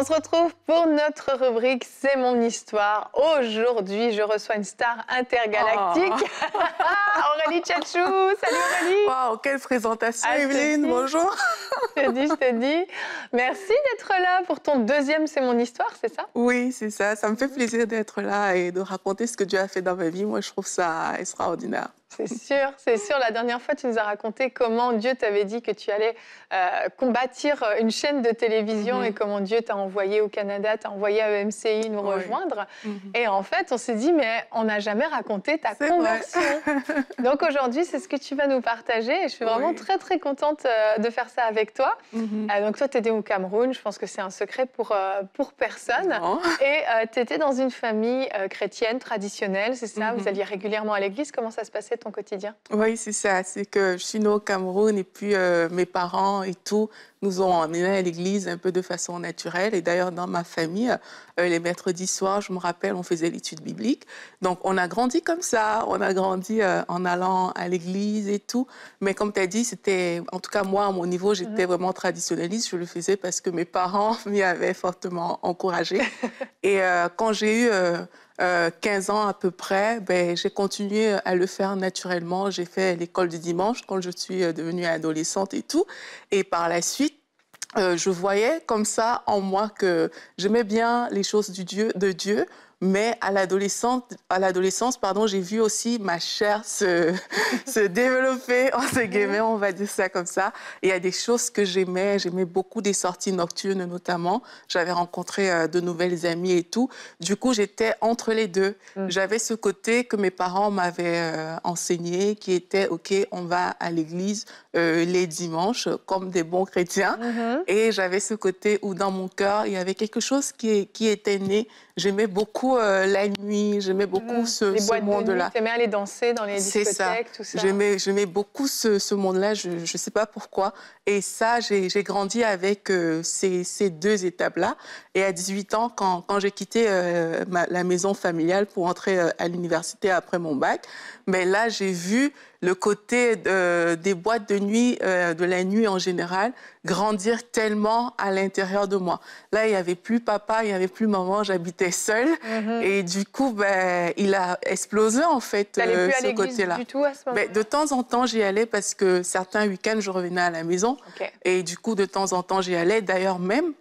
On se retrouve pour notre rubrique C'est mon histoire. Aujourd'hui, je reçois une star intergalactique, oh. Aurélie Tchatchou. Salut Aurélie. Waouh, quelle présentation, ah, Bonjour. je te dis, je te dis. Merci d'être là pour ton deuxième C'est mon histoire, c'est ça Oui, c'est ça. Ça me fait plaisir d'être là et de raconter ce que Dieu a fait dans ma vie. Moi, je trouve ça extraordinaire. C'est sûr, c'est sûr. La dernière fois, tu nous as raconté comment Dieu t'avait dit que tu allais euh, combattir euh, une chaîne de télévision mm-hmm. et comment Dieu t'a envoyé au Canada, t'a envoyé à e MCI nous rejoindre. Mm-hmm. Et en fait, on s'est dit, mais on n'a jamais raconté ta conversion. Donc aujourd'hui, c'est ce que tu vas nous partager je suis vraiment très, très contente euh, de faire ça avec toi. Mm-hmm. donc toi, tu étais au Cameroun, je pense que c'est un secret pour, pour personne. Et tu étais dans une famille chrétienne traditionnelle, c'est ça Vous alliez régulièrement à l'église. Comment ça se passait ton quotidien Oui, c'est ça. C'est que je suis au Cameroun et puis euh, mes parents et tout nous ont emmenés à l'église un peu de façon naturelle. Et d'ailleurs, dans ma famille, euh, les mercredis soirs, je me rappelle, on faisait l'étude biblique. Donc, on a grandi comme ça. On a grandi euh, en allant à l'église et tout. Mais comme tu as dit, c'était, en tout cas, moi, à mon niveau, j'étais mhm. vraiment traditionnaliste. Je le faisais parce que mes parents m'y avaient fortement encouragé. et quand j'ai eu 15 euh, ans à peu près, ben, j'ai continué à le faire naturellement. J'ai fait l'école du dimanche quand je suis euh, devenue adolescente et tout. Et par la suite, euh, je voyais comme ça en moi que j'aimais bien les choses du Dieu, de Dieu, mais à l'adolescence, pardon, j'ai vu aussi ma chair se, se développer, entre guillemets, on va dire ça comme ça. il y a des choses que j'aimais. J'aimais beaucoup des sorties nocturnes, notamment. J'avais rencontré euh, de nouvelles amies et tout. Du coup, j'étais entre les deux. Mm. J'avais ce côté que mes parents m'avaient euh, enseigné, qui était, OK, on va à l'église euh, les dimanches, comme des bons chrétiens. Mm-hmm. Et j'avais ce côté où, dans mon cœur, il y avait quelque chose qui, qui était né. J'aimais beaucoup euh, la nuit, j'aimais beaucoup mmh. ce, monde-là. Tu aimais aller danser dans les discothèques, tout ça J'aimais beaucoup ce, monde-là, je ne sais pas pourquoi. Et ça, j'ai grandi avec euh, ces, deux étapes-là. Et à 18 ans, quand, j'ai quitté euh, la maison familiale pour entrer à l'université après mon bac, mais là, j'ai vu le côté euh, des boîtes de nuit, euh, de la nuit en général, grandir tellement à l'intérieur de moi. Là, il n'y avait plus papa, il n'y avait plus maman, j'habitais seule. Mhm. Et du coup, ben, il a explosé, en fait, euh, plus ce côté-là. Ben, de temps en temps, j'y allais parce que certains week-ends, je revenais à la maison. Et du coup, de temps en temps, j'y allais. D'ailleurs, même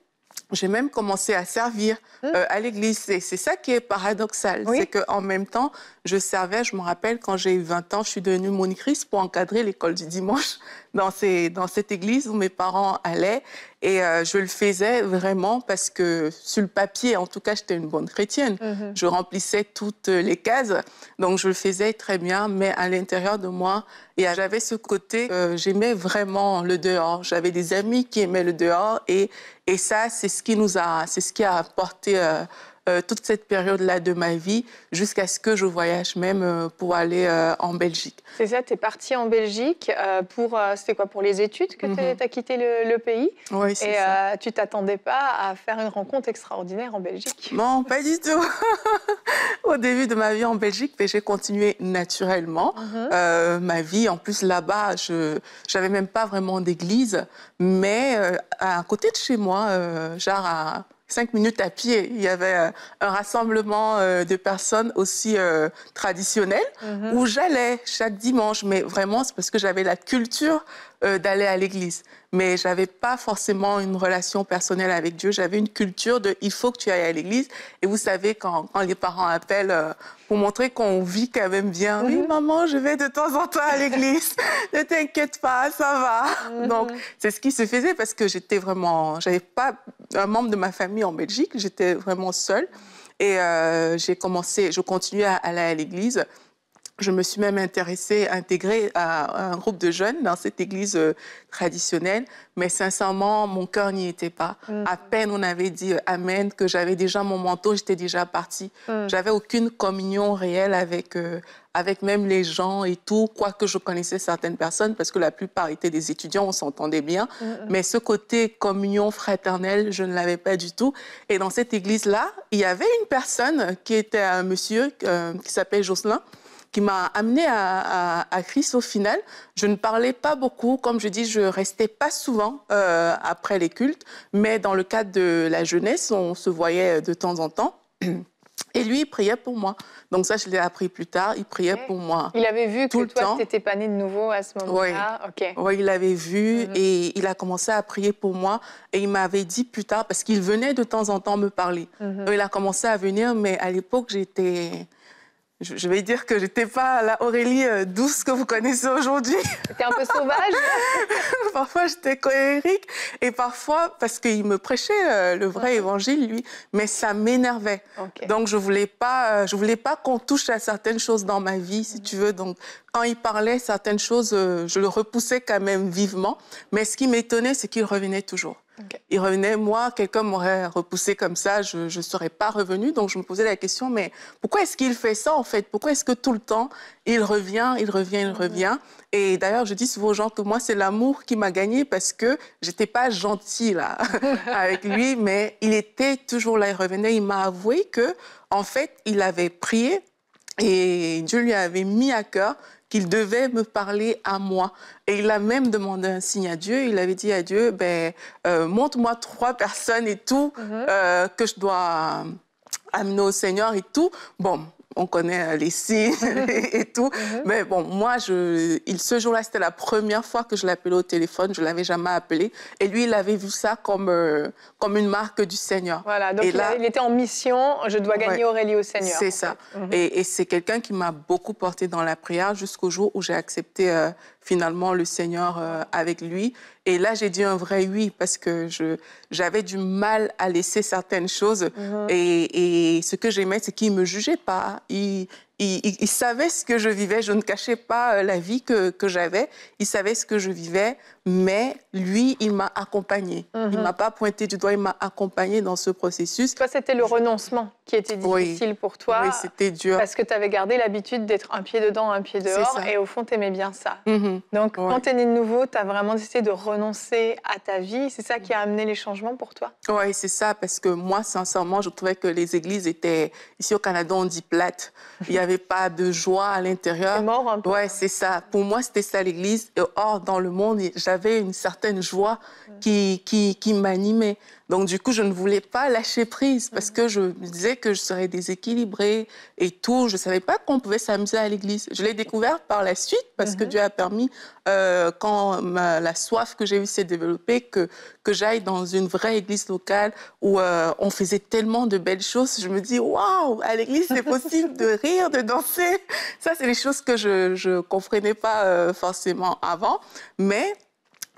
j'ai même commencé à servir hein? euh, à l'église. Et c'est ça qui est paradoxal. C'est qu'en même temps, je servais, je me rappelle, quand j'ai eu 20 ans, je suis devenue monicrice pour encadrer l'école du dimanche dans, cette église où mes parents allaient. Et euh, je le faisais vraiment parce que, sur le papier, en tout cas, j'étais une bonne chrétienne. Mhm. Je remplissais toutes euh, les cases. Donc, je le faisais très bien, mais à l'intérieur de moi, j'avais ce côté, euh, j'aimais vraiment le dehors. J'avais des amis qui aimaient le dehors. Et, et ça, c'est ce qui nous a, c'est ce qui a apporté. Euh, toute cette période-là de ma vie jusqu'à ce que je voyage même euh, pour aller euh, en Belgique. C'est ça, tu es partie en Belgique pour, c'était quoi, pour les études que tu mhm. as quitté le, pays Oui, c'est ça. Et tu t'attendais pas à faire une rencontre extraordinaire en Belgique Non, pas du tout. Au début de ma vie en Belgique, ben, j'ai continué naturellement mhm. ma vie. En plus, là-bas, je n'avais même pas vraiment d'église, mais à côté de chez moi, genre à cinq minutes à pied. Il y avait euh, un rassemblement euh, de personnes aussi euh, traditionnelles mm-hmm. où j'allais chaque dimanche. Mais vraiment, c'est parce que j'avais la culture euh, d'aller à l'église. Mais je n'avais pas forcément une relation personnelle avec Dieu. J'avais une culture de il faut que tu ailles à l'église. Et vous savez, quand, les parents appellent euh, pour montrer qu'on vit quand même bien, mhm. oui, maman, je vais de temps en temps à l'église. ne t'inquiète pas, ça va. Mhm. Donc, c'est ce qui se faisait parce que j'étais vraiment. Je J'avais pas un membre de ma famille en Belgique. J'étais vraiment seule. Et euh, j'ai commencé, je continuais à aller à l'église je me suis même intéressée, intégrée à un groupe de jeunes dans cette église euh, traditionnelle, mais sincèrement, mon cœur n'y était pas. Mm. À peine on avait dit euh, Amen, que j'avais déjà mon manteau, j'étais déjà partie. Je mm. J'avais aucune communion réelle avec, euh, avec même les gens et tout, quoique je connaissais certaines personnes, parce que la plupart étaient des étudiants, on s'entendait bien. Mm, mais ce côté communion fraternelle, je ne l'avais pas du tout. Et dans cette église-là, il y avait une personne qui était un monsieur qui s'appelle Jocelyn qui m'a amené à, à, au final. Je ne parlais pas beaucoup, comme je dis, je restais pas souvent euh, après les cultes, mais dans le cadre de la jeunesse, on se voyait de temps en temps. Et lui, il priait pour moi. Donc ça, je l'ai appris plus tard. Il priait pour moi. Il avait vu tout que le toi, tu étais pas de nouveau à ce moment-là. Oui, il l'avait vu mhm. et il a commencé à prier pour moi. Et il m'avait dit plus tard, parce qu'il venait de temps en temps me parler. Mhm. Il a commencé à venir, mais à l'époque, j'étais je vais dire que j'étais pas la Aurélie euh, douce que vous connaissez aujourd'hui. J'étais un peu sauvage. parfois j'étais cohérique et parfois parce qu'il me prêchait euh, le vrai évangile lui, mais ça m'énervait. Donc je voulais pas, euh, je voulais pas qu'on touche à certaines choses dans ma vie, si mm. tu veux. Donc quand il parlait certaines choses, je le repoussais quand même vivement. Mais ce qui m'étonnait, c'est qu'il revenait toujours. Il revenait, moi, quelqu'un m'aurait repoussé comme ça, je ne serais pas revenue. Donc je me posais la question, mais pourquoi est-ce qu'il fait ça en fait Pourquoi est-ce que tout le temps, il revient, il revient, il mm-hmm. revient Et d'ailleurs, je dis souvent aux gens que moi, c'est l'amour qui m'a gagné parce que j'étais pas gentille là, avec lui, mais il était toujours là, il revenait, il m'a avoué que, en fait, il avait prié et Dieu lui avait mis à cœur qu'il devait me parler à moi. Et il a même demandé un signe à Dieu. Il avait dit à Dieu, ben, euh, montre-moi trois personnes et tout mhm. euh, que je dois amener au Seigneur et tout. Bon, on connaît euh, les signes mhm. et tout. Mhm. Mais bon, moi, je, il, ce jour-là, c'était la première fois que je l'appelais au téléphone. Je ne l'avais jamais appelé. Et lui, il avait vu ça comme, euh, comme une marque du Seigneur. Voilà, donc il, là, il était en mission, je dois gagner Aurélie au Seigneur. C'est ça. Mhm. Et, c'est quelqu'un qui m'a beaucoup porté dans la prière jusqu'au jour où j'ai accepté euh, finalement le Seigneur avec lui. Et là, j'ai dit un vrai oui parce que j'avais du mal à laisser certaines choses. Mhm. et, ce que j'aimais, c'est qu'ils ne me jugeaient pas. Ils, savait savaient ce que je vivais. Je ne cachais pas euh, la vie que, que j'avais. Ils savaient ce que je vivais mais lui, il m'a accompagné. Il ne mhm. m'a pas pointé du doigt, il m'a accompagné dans ce processus. Toi, c'était le renoncement qui était difficile pour toi. Oui, c'était dur. Parce que tu avais gardé l'habitude d'être un pied dedans, un pied dehors, et au fond, tu aimais bien ça. Mhm. Donc, quand tu es né de nouveau, tu as vraiment décidé de renoncer à ta vie. C'est ça qui a amené les changements pour toi Oui, c'est ça, parce que moi, sincèrement, je trouvais que les églises étaient, ici au Canada, on dit plates. il n'y avait pas de joie à l'intérieur. C'est mort un peu. Oui, c'est ça. Pour moi, c'était ça l'église. Or, dans le monde, j'avais j'avais une certaine joie qui, qui, qui m'animait. Donc du coup, je ne voulais pas lâcher prise parce que je me disais que je serais déséquilibrée et tout. Je ne savais pas qu'on pouvait s'amuser à l'église. Je l'ai découvert par la suite parce que mhm. Dieu a permis, euh, quand la soif que j'ai eue s'est développée, que, que j'aille dans une vraie église locale où euh, on faisait tellement de belles choses. Je me dis, waouh, à l'église, c'est possible de rire, de danser. Ça, c'est les choses que je ne comprenais pas euh, forcément avant. Mais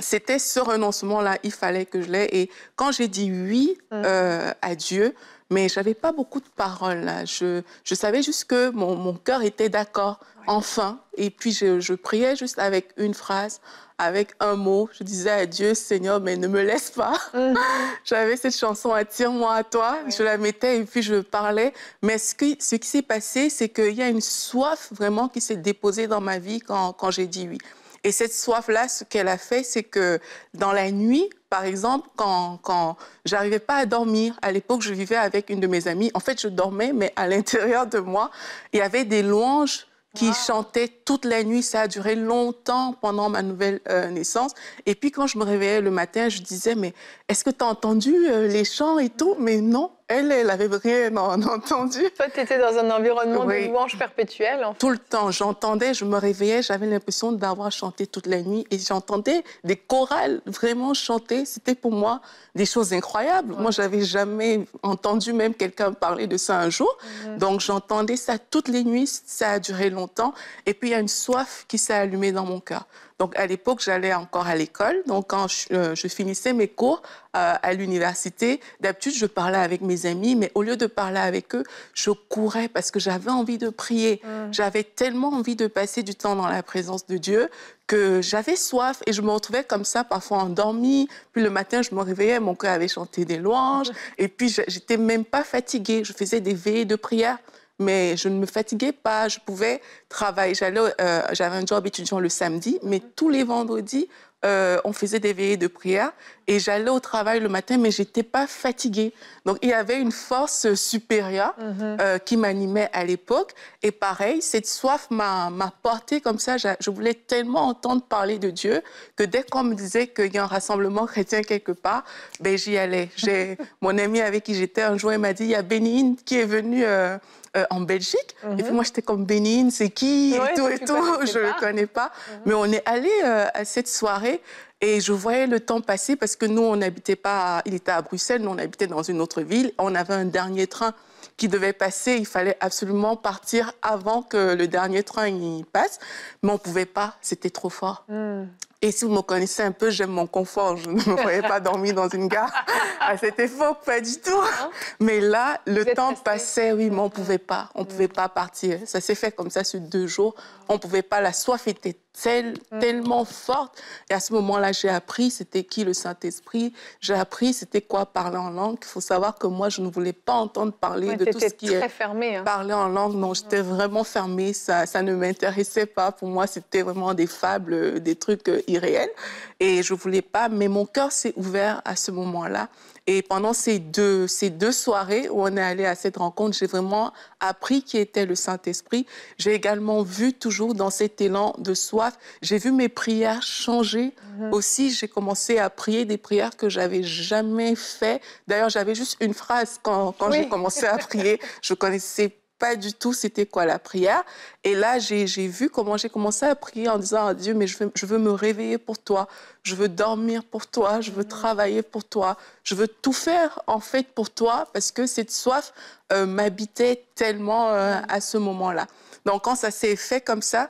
c'était ce renoncement-là, il fallait que je l'aie. Et quand j'ai dit oui mm. euh, à Dieu, mais je n'avais pas beaucoup de paroles. Je, savais juste que mon, cœur était d'accord, enfin. Et puis je, priais juste avec une phrase, avec un mot. Je disais à Dieu, Seigneur, mais ne me laisse pas. Mm. J'avais cette chanson, Attire-moi à toi. Je la mettais et puis je parlais. Mais ce qui, s'est passé, c'est qu'il y a une soif vraiment qui s'est déposée dans ma vie quand j'ai dit oui. Et cette soif-là, ce qu'elle a fait, c'est que dans la nuit, par exemple, quand, quand j'arrivais pas à dormir, à l'époque, je vivais avec une de mes amies. En fait, je dormais, mais à l'intérieur de moi, il y avait des louanges qui chantaient toute la nuit. Ça a duré longtemps pendant ma nouvelle euh, naissance. Et puis quand je me réveillais le matin, je disais, mais est-ce que tu as entendu euh, les chants et tout Mais non, elle, elle avait vraiment entendu. Toi, tu étais dans un environnement de louange perpétuelle. Tout le temps, j'entendais, je me réveillais, j'avais l'impression d'avoir chanté toute la nuit et j'entendais des chorales vraiment chanter. C'était pour moi des choses incroyables. Moi, Moi, j'avais jamais entendu même quelqu'un parler de ça un jour. Donc, j'entendais ça toutes les nuits, ça a duré longtemps. Et puis, il y a une soif qui s'est allumée dans mon cœur. Donc à l'époque, j'allais encore à l'école. Donc quand je, euh, finissais mes cours euh, à l'université, d'habitude, je parlais avec mes amis, mais au lieu de parler avec eux, je courais parce que j'avais envie de prier. Mm. J'avais tellement envie de passer du temps dans la présence de Dieu que j'avais soif et je me retrouvais comme ça, parfois endormie. Puis le matin, je me réveillais, mon cœur avait chanté des louanges. Et puis, j'étais même pas fatiguée. Je faisais des veillées de prière mais je ne me fatiguais pas. Je pouvais travailler. J'allais, euh, j'avais un job étudiant le samedi, mais tous les vendredis, euh, on faisait des veillées de prière et j'allais au travail le matin, mais j'étais pas fatiguée. Donc il y avait une force supérieure mhm. euh, qui m'animait à l'époque. Et pareil, cette soif m'a portée comme ça. Je voulais tellement entendre parler de Dieu que dès qu'on me disait qu'il y a un rassemblement chrétien quelque part, ben j'y allais. J'ai mon ami avec qui j'étais un jour, il m'a dit il y a Bénine qui est venue. Euh, en Belgique. Et mhm. moi, j'étais comme Bénine, c'est qui Et tout, Je ne connais pas. Mhm. Mais on est allé euh, à cette soirée et je voyais le temps passer parce que nous, on n'habitait pas, il était à Bruxelles, nous, on habitait dans une autre ville. On avait un dernier train qui devait passer. Il fallait absolument partir avant que le dernier train y passe. Mais on ne pouvait pas, c'était trop fort. Mhm. Et si vous me connaissez un peu, j'aime mon confort. Je ne me voyais pas dormir dans une gare à cette époque, pas du tout. Hein? Mais là, le temps passait, oui, mais on ne pouvait pas. On ne pouvait pas partir. Ça s'est fait comme ça sur deux jours. On ne pouvait pas, la soif était Mm. tellement forte. Et à ce moment-là, j'ai appris c'était qui le Saint-Esprit, j'ai appris c'était quoi parler en langue. Il faut savoir que moi, je ne voulais pas entendre parler de tout ce qui est fermée, hein. parler en langue. Non, j'étais mm. vraiment fermée, ça, ça ne m'intéressait pas. Pour moi, c'était vraiment des fables, euh, des trucs euh, irréels. Et je ne voulais pas, mais mon cœur s'est ouvert à ce moment-là. Et pendant ces deux, ces deux soirées où on est allé à cette rencontre, j'ai vraiment appris qui était le Saint-Esprit. J'ai également vu toujours dans cet élan de soif, j'ai vu mes prières changer mhm. aussi. J'ai commencé à prier des prières que j'avais jamais faites. D'ailleurs, j'avais juste une phrase quand, j'ai commencé à prier. Je connaissais pas du tout c'était quoi la prière. Et là, j'ai vu comment j'ai commencé à prier en disant à Dieu, mais je veux, je veux me réveiller pour toi, je veux dormir pour toi, je veux mm. travailler pour toi, je veux tout faire en fait pour toi, parce que cette soif euh, m'habitait tellement euh, mm. à ce moment-là. Donc quand ça s'est fait comme ça,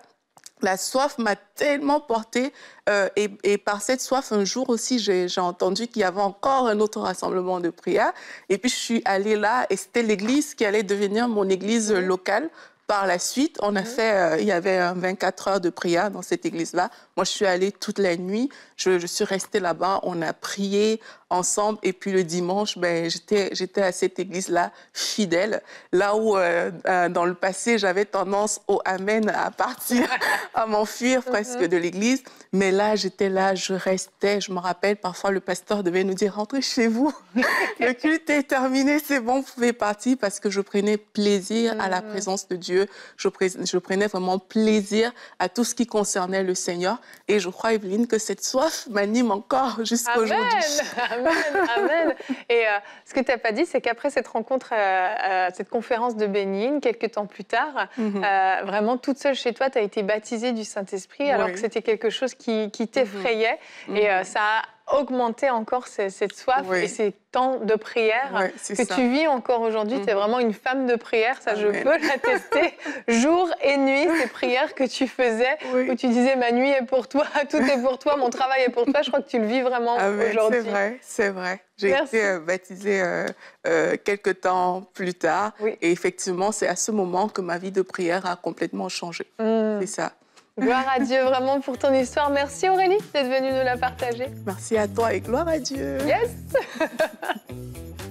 la soif m'a tellement portée. Euh, et, et, par cette soif, un jour aussi, j'ai entendu qu'il y avait encore un autre rassemblement de prière. Et puis, je suis allée là et c'était l'église qui allait devenir mon église locale par la suite, on a mhm. fait, euh, il y avait 24 heures de prière dans cette église-là. Moi, je suis allée toute la nuit. Je, suis restée là-bas. On a prié ensemble. Et puis le dimanche, ben, j'étais à cette église-là fidèle. Là où, euh, euh, dans le passé, j'avais tendance au Amen à partir, à m'enfuir mhm. presque de l'église. Mais là, j'étais là, je restais. Je me rappelle, parfois, le pasteur devait nous dire rentrez chez vous. le culte est terminé, c'est bon, vous pouvez partir parce que je prenais plaisir à la mhm. présence de Dieu je, je prenais vraiment plaisir à tout ce qui concernait le Seigneur. Et je crois, Evelyne, que cette soif m'anime encore jusqu'aujourd'hui. aujourd'hui. Amen, amen, Et euh, ce que tu n'as pas dit, c'est qu'après cette rencontre, euh, euh, cette conférence de Bénin, quelques temps plus tard, mhm. vraiment toute seule chez toi, tu as été baptisée du Saint-Esprit, alors que c'était quelque chose qui, t'effrayait. Mhm. Et mhm. ça a augmenter encore cette soif et ces temps de prière que tu vis encore aujourd'hui. Mm. Tu es vraiment une femme de prière, ça je peux l'attester. Jour et nuit, ces prières que tu faisais, où tu disais ma nuit est pour toi, tout est pour toi, mon travail est pour toi, je crois que tu le vis vraiment ah aujourd'hui. C'est vrai, c'est vrai. J'ai été euh, baptisée euh, euh, quelques temps plus tard. Et effectivement, c'est à ce moment que ma vie de prière a complètement changé. Mm. C'est ça. Gloire à Dieu vraiment pour ton histoire. Merci Aurélie d'être venue nous la partager. Merci à toi et gloire à Dieu. Yes